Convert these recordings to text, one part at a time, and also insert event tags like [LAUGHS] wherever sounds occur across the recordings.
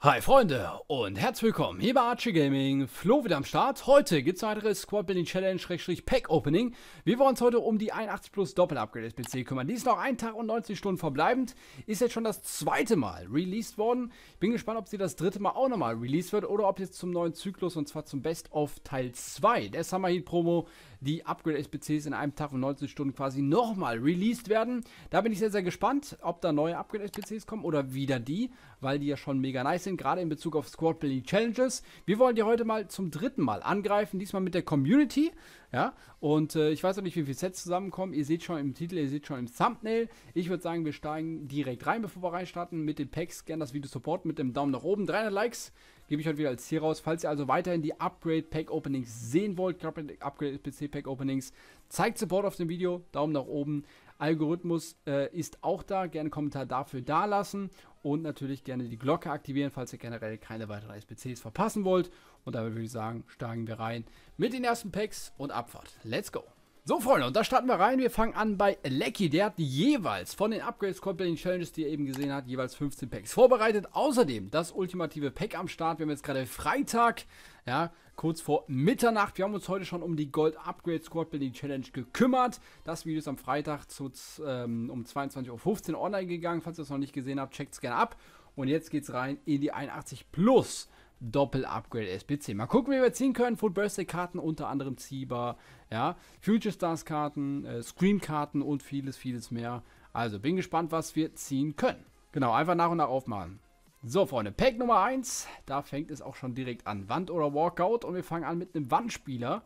Hi Freunde und herzlich willkommen hier bei Archie Gaming. Flo wieder am Start. Heute gibt es weitere Squad Building Challenge Pack Opening. Wir wollen uns heute um die 81 Plus Doppel Upgrade SPC kümmern. Die ist noch ein Tag und 90 Stunden verbleibend. Ist jetzt schon das zweite Mal released worden. Bin gespannt, ob sie das dritte Mal auch nochmal released wird oder ob jetzt zum neuen Zyklus und zwar zum Best of Teil 2 der Summer Heat Promo die Upgrade-SPCs in einem Tag und 19 Stunden quasi nochmal released werden. Da bin ich sehr, sehr gespannt, ob da neue Upgrade-SPCs kommen oder wieder die, weil die ja schon mega nice sind, gerade in Bezug auf Squad-Building-Challenges. Wir wollen die heute mal zum dritten Mal angreifen, diesmal mit der Community. Ja, und äh, ich weiß auch nicht, wie viele Sets zusammenkommen. Ihr seht schon im Titel, ihr seht schon im Thumbnail. Ich würde sagen, wir steigen direkt rein, bevor wir reinstarten mit den Packs. Gerne das Video supporten mit dem Daumen nach oben. 300 Likes gebe ich heute wieder als Ziel raus. Falls ihr also weiterhin die Upgrade Pack Openings sehen wollt, Upgrade PC Pack Openings, zeigt Support auf dem Video. Daumen nach oben. Algorithmus äh, ist auch da. Gerne Kommentar dafür da lassen und natürlich gerne die Glocke aktivieren, falls ihr generell keine weiteren SBCs verpassen wollt. Und damit würde ich sagen, steigen wir rein mit den ersten Packs und Abfahrt. Let's go! So Freunde, und da starten wir rein. Wir fangen an bei Lecky. Der hat jeweils von den Upgrades, kompletten Challenges, die ihr eben gesehen habt, jeweils 15 Packs vorbereitet. Außerdem das ultimative Pack am Start. Wir haben jetzt gerade Freitag, ja, kurz vor Mitternacht. Wir haben uns heute schon um die Gold Upgrade Squad Building Challenge gekümmert. Das Video ist am Freitag zu, ähm, um 22.15 Uhr online gegangen. Falls ihr es noch nicht gesehen habt, checkt es gerne ab. Und jetzt geht es rein in die 81 Plus. Doppel-Upgrade sbc Mal gucken, wie wir ziehen können. full Birthday-Karten, unter anderem Ziehbar, ja, Future Stars-Karten, äh, Scream-Karten und vieles, vieles mehr. Also bin gespannt, was wir ziehen können. Genau, einfach nach und nach aufmachen. So, Freunde, Pack Nummer 1. Da fängt es auch schon direkt an. Wand oder Walkout. Und wir fangen an mit einem Wandspieler.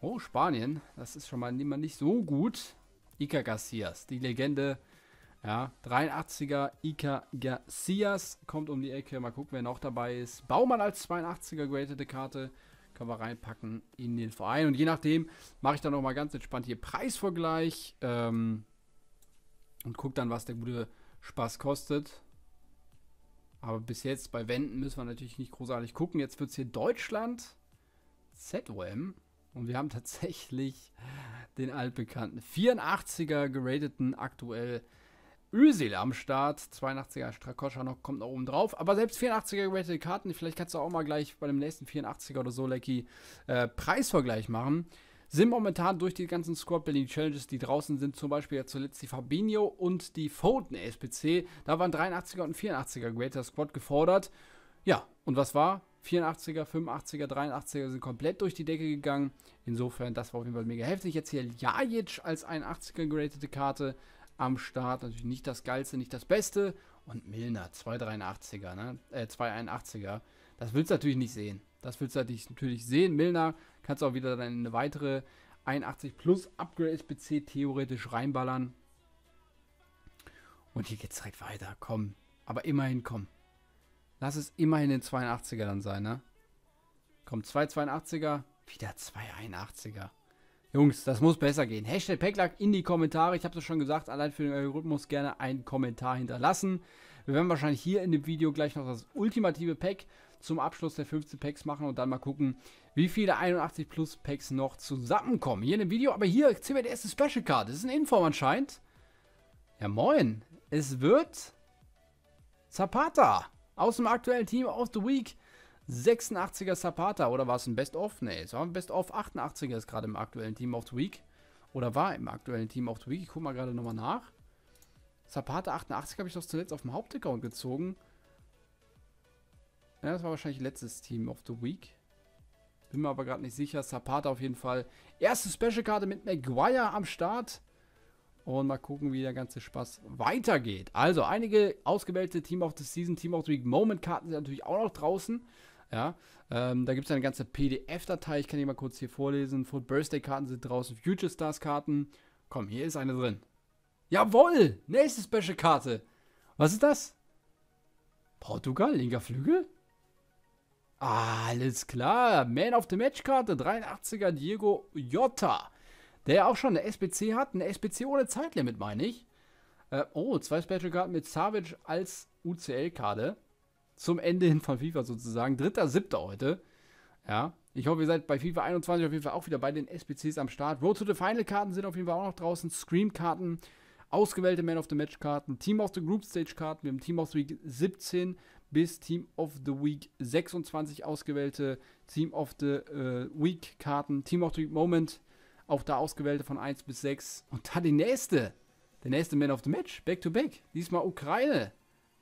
Oh, Spanien. Das ist schon mal nicht so gut. Ica Garcias, die Legende ja, 83er Iker Garcias kommt um die Ecke. Mal gucken, wer noch dabei ist. Baumann als 82er gradete Karte. Können wir reinpacken in den Verein. Und je nachdem mache ich dann nochmal ganz entspannt hier Preisvergleich. Ähm, und gucke dann, was der gute Spaß kostet. Aber bis jetzt bei Wänden müssen wir natürlich nicht großartig gucken. Jetzt wird es hier Deutschland ZOM. Und wir haben tatsächlich den altbekannten 84er gerateten aktuell Özil am Start. 82er Strakoscha noch, kommt noch oben drauf. Aber selbst 84er geratete Karten, vielleicht kannst du auch mal gleich bei dem nächsten 84er oder so, Lecky, äh, Preisvergleich machen. Sind momentan durch die ganzen Squad Building Challenges, die draußen sind, zum Beispiel ja zuletzt die Fabinho und die Foden SPC. Da waren 83er und 84er Greater Squad gefordert. Ja, und was war? 84er, 85er, 83er sind komplett durch die Decke gegangen. Insofern, das war auf jeden Fall mega heftig. Jetzt hier Jajic als 81er geratete Karte am Start. Natürlich nicht das Geilste, nicht das Beste. Und Milner, 283er, ne? Äh, 281er. Das willst du natürlich nicht sehen. Das willst du natürlich sehen. Milner kannst du auch wieder dann eine weitere 81 plus Upgrade SPC theoretisch reinballern. Und hier geht es direkt weiter. Komm. Aber immerhin komm. Lass es immerhin den 82er dann sein, ne? Kommt 282 er wieder 281 er Jungs, das muss besser gehen. Hashtag Packlack in die Kommentare. Ich habe es schon gesagt, allein für den Algorithmus gerne einen Kommentar hinterlassen. Wir werden wahrscheinlich hier in dem Video gleich noch das ultimative Pack zum Abschluss der 15 Packs machen und dann mal gucken, wie viele 81 Plus Packs noch zusammenkommen. Hier in dem Video, aber hier die erste Special Card. Das ist eine Inform anscheinend. Ja moin, es wird Zapata aus dem aktuellen Team of the Week 86er Zapata oder war es ein Best-of? Ne, es war ein Best-of. 88er ist gerade im aktuellen Team of the Week. Oder war im aktuellen Team of the Week. Ich gucke mal gerade nochmal nach. Zapata 88 habe ich doch zuletzt auf dem Hauptaccount gezogen. Ja, das war wahrscheinlich letztes Team of the Week. Bin mir aber gerade nicht sicher. Zapata auf jeden Fall. Erste Special-Karte mit Maguire am Start. Und mal gucken, wie der ganze Spaß weitergeht. Also, einige ausgewählte Team of the Season, Team of the Week Moment-Karten sind natürlich auch noch draußen. Ja, ähm, da gibt es eine ganze PDF-Datei, ich kann die mal kurz hier vorlesen. Full Birthday-Karten sind draußen, Future Stars-Karten. Komm, hier ist eine drin. Jawohl! Nächste Special-Karte. Was ist das? Portugal, linker Flügel? alles klar. Man of the Match-Karte, 83er Diego Jota. Der auch schon eine SBC hat. Eine SBC ohne Zeitlimit, meine ich. Äh, oh, zwei Special-Karten mit Savage als UCL-Karte zum Ende hin von FIFA sozusagen. 3.7. heute. Ja. Ich hoffe, ihr seid bei FIFA 21 auf jeden Fall auch wieder bei den SBCs am Start. Road to the Final Karten sind auf jeden Fall auch noch draußen. Scream Karten, ausgewählte Man of the Match Karten, Team of the Group Stage Karten. Wir haben Team of the Week 17 bis Team of the Week 26 ausgewählte Team of the äh, Week Karten. Team of the Week Moment auch da ausgewählte von 1 bis 6. Und da die nächste. Der nächste Man of the Match. Back to back. Diesmal Ukraine.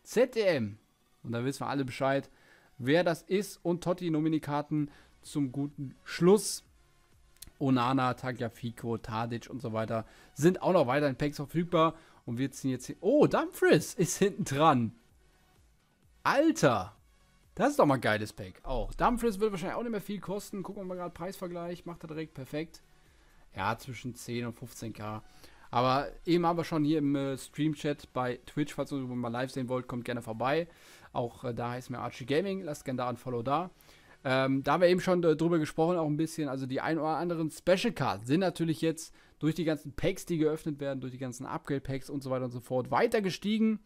ZDM. Und da wissen wir alle Bescheid, wer das ist. Und Totti Nominikaten zum guten Schluss. Onana, Tagliafico, Tadic und so weiter sind auch noch weiter in Packs verfügbar. Und wir ziehen jetzt hier. Oh, Dumfries ist hinten dran. Alter. Das ist doch mal ein geiles Pack. Auch. Dumfries wird wahrscheinlich auch nicht mehr viel kosten. Gucken wir mal gerade Preisvergleich. Macht er direkt perfekt. Ja, zwischen 10 und 15k. Aber eben haben wir schon hier im äh, Stream-Chat bei Twitch, falls ihr mal live sehen wollt, kommt gerne vorbei. Auch äh, da heißt mir Archie Gaming, lasst gerne da ein Follow da. Ähm, da haben wir eben schon äh, drüber gesprochen, auch ein bisschen. Also die ein oder anderen special Cards sind natürlich jetzt durch die ganzen Packs, die geöffnet werden, durch die ganzen Upgrade-Packs und so weiter und so fort, weiter gestiegen.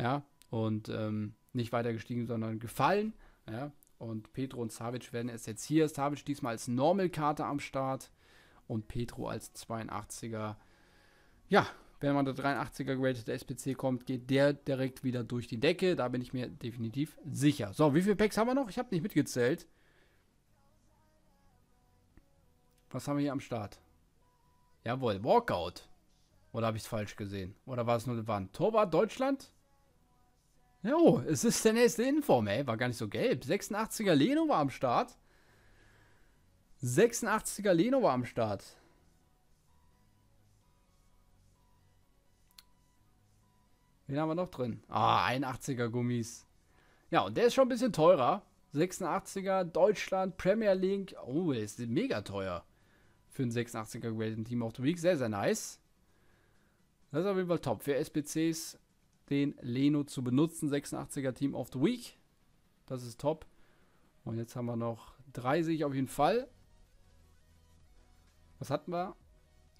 Ja, und ähm, nicht weiter gestiegen, sondern gefallen. Ja, und Petro und Savic werden es jetzt hier. Savic diesmal als Normal-Karte am Start und Petro als 82er. Ja, wenn man der 83er geratete SPC kommt, geht der direkt wieder durch die Decke. Da bin ich mir definitiv sicher. So, wie viele Packs haben wir noch? Ich habe nicht mitgezählt. Was haben wir hier am Start? Jawohl, Walkout. Oder habe ich es falsch gesehen? Oder war es nur eine Wand? Torwart Deutschland? Jo, oh, es ist der nächste Inform, ey. War gar nicht so gelb. 86er Leno war am Start. 86er Leno war am Start. Wen haben wir noch drin? Ah, 81er Gummis. Ja, und der ist schon ein bisschen teurer. 86er, Deutschland, Premier League. Oh, der ist mega teuer. Für ein 86er gewählten Team of the Week. Sehr, sehr nice. Das ist auf jeden Fall top. Für SPCs den Leno zu benutzen. 86er Team of the Week. Das ist top. Und jetzt haben wir noch 30 auf jeden Fall. Was hatten wir?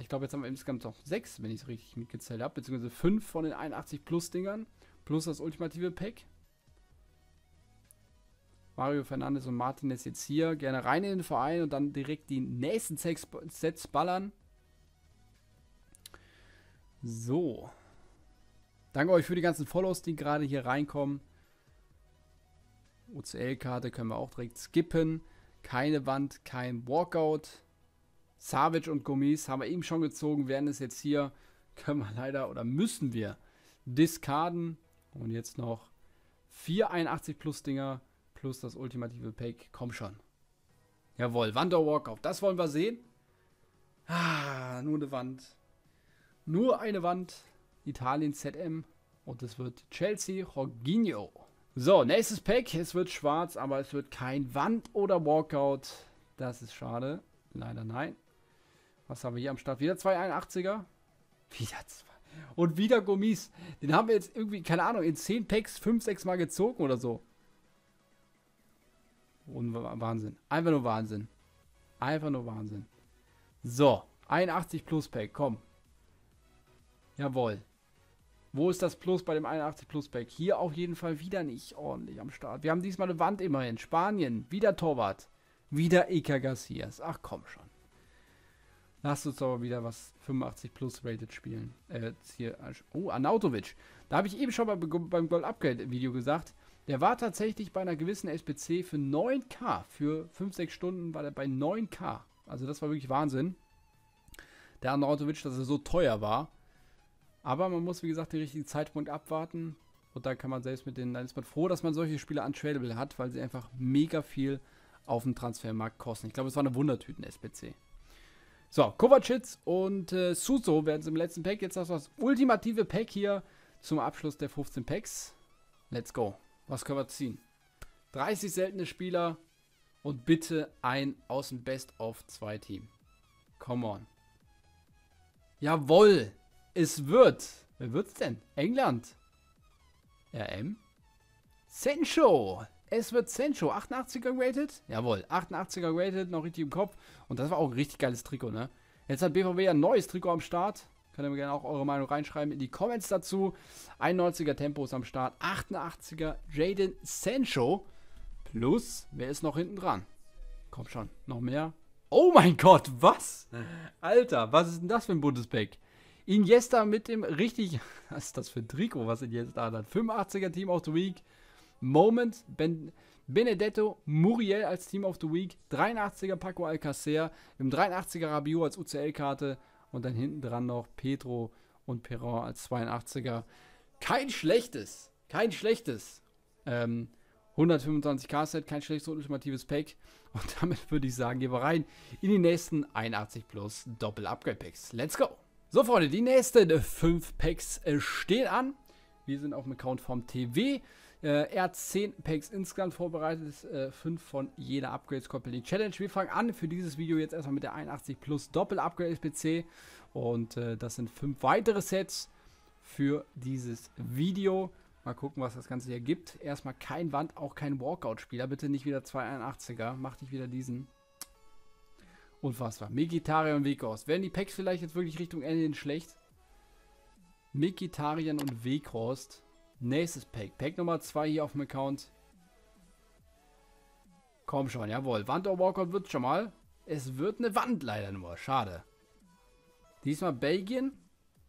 Ich glaube, jetzt haben wir insgesamt noch sechs, wenn ich es richtig mitgezählt habe, beziehungsweise fünf von den 81 Plus-Dingern, plus das ultimative Pack. Mario Fernandes und Martinez jetzt hier. Gerne rein in den Verein und dann direkt die nächsten Sets, Sets ballern. So. Danke euch für die ganzen Follows, die gerade hier reinkommen. OCL-Karte können wir auch direkt skippen. Keine Wand, kein Walkout. Savage und Gummis haben wir eben schon gezogen, werden es jetzt hier, [LAUGHS] können wir leider oder müssen wir discarden. Und jetzt noch 481 plus Dinger plus das ultimative Pack. Komm schon. Jawohl, Wanderwalk auf. Das wollen wir sehen. Ah, nur eine Wand. Nur eine Wand. Italien ZM. Und es wird Chelsea Jorginho. So, nächstes Pack. Es wird schwarz, aber es wird kein Wand- oder Walkout. Das ist schade. Leider nein. Was haben wir hier am Start? Wieder zwei 81er. Wieder zwei. Und wieder Gummis. Den haben wir jetzt irgendwie, keine Ahnung, in 10 Packs 5, 6 Mal gezogen oder so. Und Wahnsinn. Einfach nur Wahnsinn. Einfach nur Wahnsinn. So. 81 Plus Pack. Komm. Jawohl. Wo ist das Plus bei dem 81 Plus Pack? Hier auf jeden Fall wieder nicht ordentlich am Start. Wir haben diesmal eine Wand immerhin. Spanien. Wieder Torwart. Wieder Iker Garcias. Ach komm schon hast uns jetzt aber wieder was 85 plus rated spielen. Äh, hier, oh, Arnautovic. Da habe ich eben schon mal beim Gold Upgrade Video gesagt. Der war tatsächlich bei einer gewissen SPC für 9K. Für 5, 6 Stunden war der bei 9K. Also das war wirklich Wahnsinn. Der Arnautovic, dass er so teuer war. Aber man muss, wie gesagt, den richtigen Zeitpunkt abwarten. Und da kann man selbst mit den, dann ist man froh, dass man solche Spiele untradable hat, weil sie einfach mega viel auf dem Transfermarkt kosten. Ich glaube, es war eine Wundertüten-SPC. So, Kovacic und äh, Suso werden es im letzten Pack. Jetzt das, das ultimative Pack hier zum Abschluss der 15 Packs. Let's go. Was können wir ziehen? 30 seltene Spieler und bitte ein aus dem best of 2 Team. Come on. Jawoll, es wird. Wer wird's denn? England. RM. Sencho. Es wird Sencho, 88er rated. Jawohl, 88er rated, noch richtig im Kopf. Und das war auch ein richtig geiles Trikot, ne? Jetzt hat BVB ein neues Trikot am Start. Könnt ihr mir gerne auch eure Meinung reinschreiben in die Comments dazu. 91er Tempo ist am Start, 88er Jaden Sencho. Plus, wer ist noch hinten dran? Komm schon, noch mehr. Oh mein Gott, was? Alter, was ist denn das für ein buntes Pack? Iniesta mit dem richtig... [LAUGHS] Was ist das für ein Trikot, was Iniesta hat? 85er Team of the Week. Moment. Ben Benedetto Muriel als Team of the Week. 83er Paco Alcacer. Im 83er Rabiot als UCL-Karte. Und dann hinten dran noch Pedro und Perron als 82er. Kein schlechtes. Kein schlechtes. Ähm, 125k-Set, kein schlechtes und ultimatives Pack. [LAUGHS] Und damit würde ich sagen, gehen wir rein in die nächsten 81 plus Doppel-Upgrade-Packs. Let's go! So, Freunde, die nächsten 5 Packs äh, stehen an. Wir sind auf dem Account vom TW. Äh, er hat 10 Packs insgesamt vorbereitet, äh, 5 von jeder Upgrades Company Challenge. Wir fangen an für dieses Video jetzt erstmal mit der 81 Plus Doppel Upgrade PC und äh, das sind 5 weitere Sets für dieses Video. Mal gucken, was das Ganze hier gibt. Erstmal kein Wand, auch kein Walkout-Spieler. Bitte nicht wieder 281er. Mach dich wieder diesen. Und Unfassbar. Mikitarian und Wekos. Werden die Packs vielleicht jetzt wirklich Richtung Ende schlecht? Megitarian und Weghorst. Nächstes Pack. Pack Nummer 2 hier auf dem Account. Komm schon, jawohl. Wand oder Walkout wird schon mal. Es wird eine Wand leider nur. Schade. Diesmal Belgien.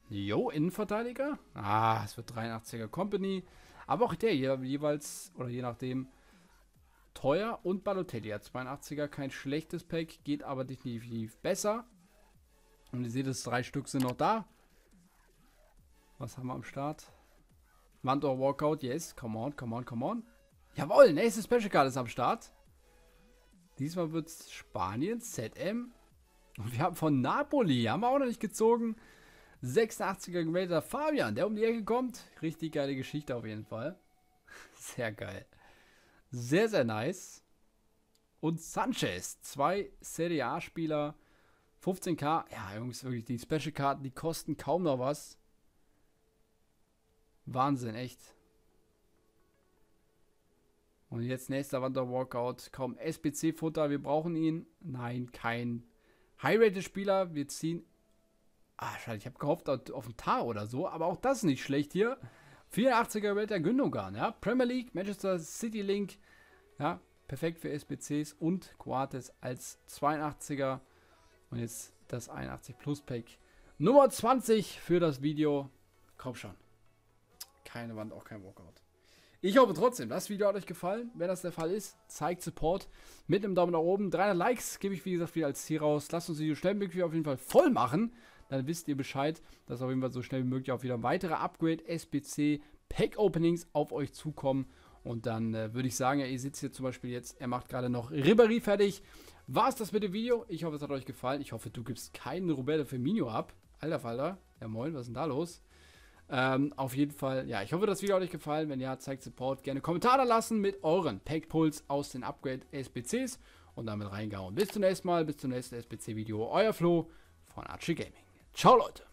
Jo, Innenverteidiger. Ah, es wird 83er Company. Aber auch der hier jeweils, oder je nachdem, teuer. Und Balotelli hat 82er. Kein schlechtes Pack, geht aber definitiv besser. Und ihr seht es, drei Stück sind noch da. Was haben wir am Start? Wand or Walkout, yes. Come on, come on, come on. Jawohl, nächste Special Card ist am Start. Diesmal wird es Spanien, ZM. Und wir haben von Napoli, haben wir auch noch nicht gezogen. 86er gemeldeter Fabian, der um die Ecke kommt. Richtig geile Geschichte auf jeden Fall. [LAUGHS] Sehr geil. Sehr, sehr nice. Und Sanchez, zwei Serie A-Spieler, 15k. Ja, Jungs, wirklich, die Special-Karten, die kosten kaum noch was. Wahnsinn, echt. Und jetzt nächster Wanderwalkout. walkout Kaum SBC-Futter, wir brauchen ihn. Nein, kein High-Rated-Spieler. Wir ziehen... Ah, schade, ich habe gehofft auf ein Tar oder so. Aber auch das ist nicht schlecht hier. 84er Rater Gündogan, ja. Premier League, Manchester City Link. Ja, perfekt für SBCs und Quartes als 82er. Und jetzt das 81 Plus Pack Nummer 20 für das Video. Komm schon keine Wand, auch kein Walkout. Ich hoffe trotzdem, das Video hat euch gefallen. Wenn das der Fall ist, zeigt Support mit einem Daumen nach oben. 300 Likes gebe ich, wie gesagt, wieder als Ziel raus. Lasst uns die möglich auf jeden Fall voll machen. Dann wisst ihr Bescheid, dass auf jeden Fall so schnell wie möglich auch wieder weitere Upgrade, SBC, Pack Openings auf euch zukommen. Und dann äh, würde ich sagen, ja, ihr sitzt hier zum Beispiel jetzt, er macht gerade noch Ribéry fertig. War es das mit dem Video? Ich hoffe, es hat euch gefallen. Ich hoffe, du gibst keinen Roberto Firmino ab. Alter Falter. Ja moin, was ist denn da los? Ähm, auf jeden Fall, ja, ich hoffe, das Video hat euch gefallen. Wenn ja, zeigt Support. Gerne Kommentare lassen mit euren Packpulls aus den Upgrade-SBCs. Und damit reingehauen. Bis zum nächsten Mal, bis zum nächsten SBC-Video. Euer Flo von Archie Gaming. Ciao, Leute.